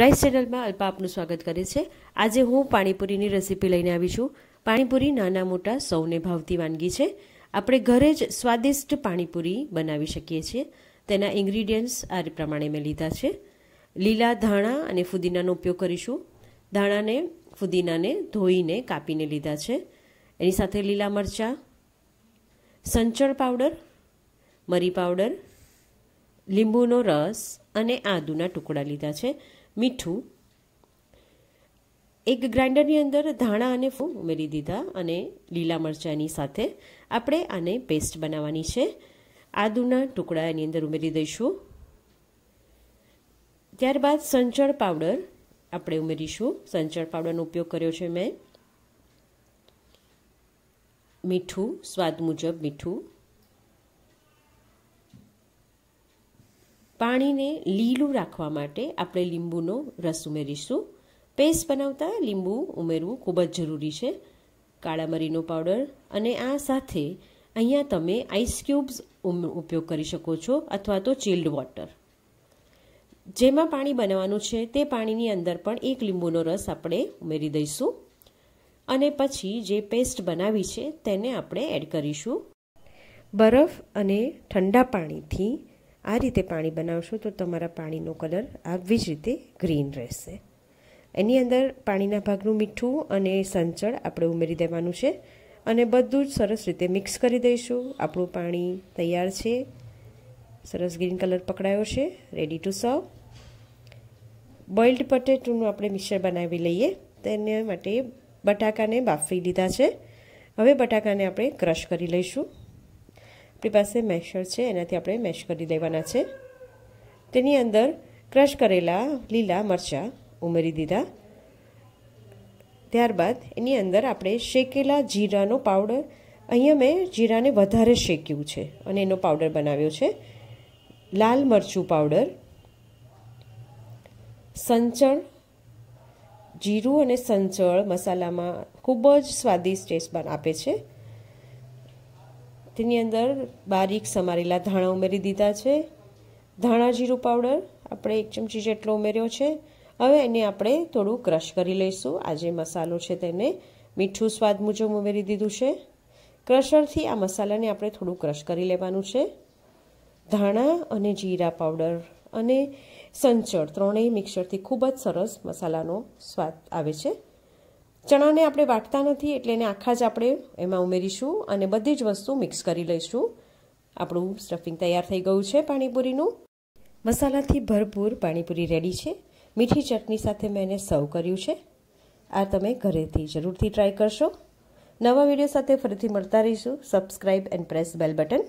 rice ચેનલમાં અલ્પા આપનું સ્વાગત કરે છે આજે હું પાણીપુરીની રેસીપી લઈને આવી છું પાણીપુરી નાના મોટા સૌને ભાવતી વાનગી છે આપણે ઘરે જ સ્વાદિષ્ટ પાણીપુરી બનાવી શકીએ છીએ તેના ઇન્ગ્રીડિયન્ટ્સ આ પ્રમાણે મેં લીધા છે લીલા ધાણા અને ફુદીનાનો ઉપયોગ કરીશું ધાણાને ફુદીનાને ધોઈને કાપીને લીધા છે એની સાથે લીલા મરચાં સંચળ પાવડર મરી પાવડર લીંબુનો રસ અને આદુના ટુકડા લીધા છે મીઠું એક ગ્રાઇન્ડરની અંદર ધાણા અને ફૂ ઉમેરી દીધા અને લીલા મરચાંની સાથે આપણે આને પેસ્ટ બનાવવાની છે આદુના ટુકડા એની અંદર ઉમેરી દઈશું ત્યારબાદ સંચળ પાવડર આપણે ઉમેરીશું સંચળ પાવડરનો ઉપયોગ કર્યો છે મેં મીઠું સ્વાદ મુજબ મીઠું પાણીને લીલું રાખવા માટે આપણે લીંબુનો રસ ઉમેરીશું પેસ્ટ બનાવતા લીંબુ ઉમેરવું ખૂબ જ જરૂરી છે કાળા મરીનો પાવડર અને આ સાથે અહીંયા તમે આઈસ ક્યુબ્સ ઉપયોગ કરી શકો છો અથવા તો ચિલ્ડ વોટર જેમાં પાણી બનાવવાનું છે તે પાણીની અંદર પણ એક લીંબુનો રસ આપણે ઉમેરી દઈશું અને પછી જે પેસ્ટ બનાવી છે તેને આપણે એડ કરીશું બરફ અને ઠંડા પાણીથી આ રીતે પાણી બનાવશો તો તમારા પાણીનો કલર આવી જ રીતે ગ્રીન રહેશે એની અંદર પાણીના ભાગનું મીઠું અને સંચળ આપણે ઉમેરી દેવાનું છે અને બધું જ સરસ રીતે મિક્સ કરી દઈશું આપણું પાણી તૈયાર છે સરસ ગ્રીન કલર પકડાયો છે રેડી ટુ સર્વ બોઇલ્ડ પટેટોનું આપણે મિક્સર બનાવી લઈએ તેને માટે બટાકાને બાફી લીધા છે હવે બટાકાને આપણે ક્રશ કરી લઈશું આપણી પાસે મેશર છે એનાથી આપણે મેશ કરી લેવાના છે તેની અંદર ક્રશ કરેલા લીલા મરચાં ઉમેરી દીધા ત્યારબાદ એની અંદર આપણે શેકેલા જીરાનો પાવડર અહીંયા મેં જીરાને વધારે શેક્યું છે અને એનો પાવડર બનાવ્યો છે લાલ મરચું પાવડર સંચળ જીરું અને સંચળ મસાલામાં ખૂબ જ સ્વાદિષ્ટ ટેસ્ટ આપે છે તેની અંદર બારીક સમારેલા ધાણા ઉમેરી દીધા છે ધાણા જીરું પાવડર આપણે એક ચમચી જેટલો ઉમેર્યો છે હવે એને આપણે થોડું ક્રશ કરી લઈશું આજે મસાલો છે તેને મીઠું સ્વાદ મુજબ ઉમેરી દીધું છે ક્રશરથી આ મસાલાને આપણે થોડું ક્રશ કરી લેવાનું છે ધાણા અને જીરા પાવડર અને સંચળ ત્રણેય મિક્સરથી ખૂબ જ સરસ મસાલાનો સ્વાદ આવે છે ચણાને આપણે વાટતા નથી એટલે એને આખા જ આપણે એમાં ઉમેરીશું અને બધી જ વસ્તુ મિક્સ કરી લઈશું આપણું સ્ટફિંગ તૈયાર થઈ ગયું છે પાણીપુરીનું મસાલાથી ભરપૂર પાણીપુરી રેડી છે મીઠી ચટણી સાથે મેં એને સર્વ કર્યું છે આ તમે ઘરેથી જરૂરથી ટ્રાય કરશો નવા વિડીયો સાથે ફરીથી મળતા રહીશું subscribe and press bell button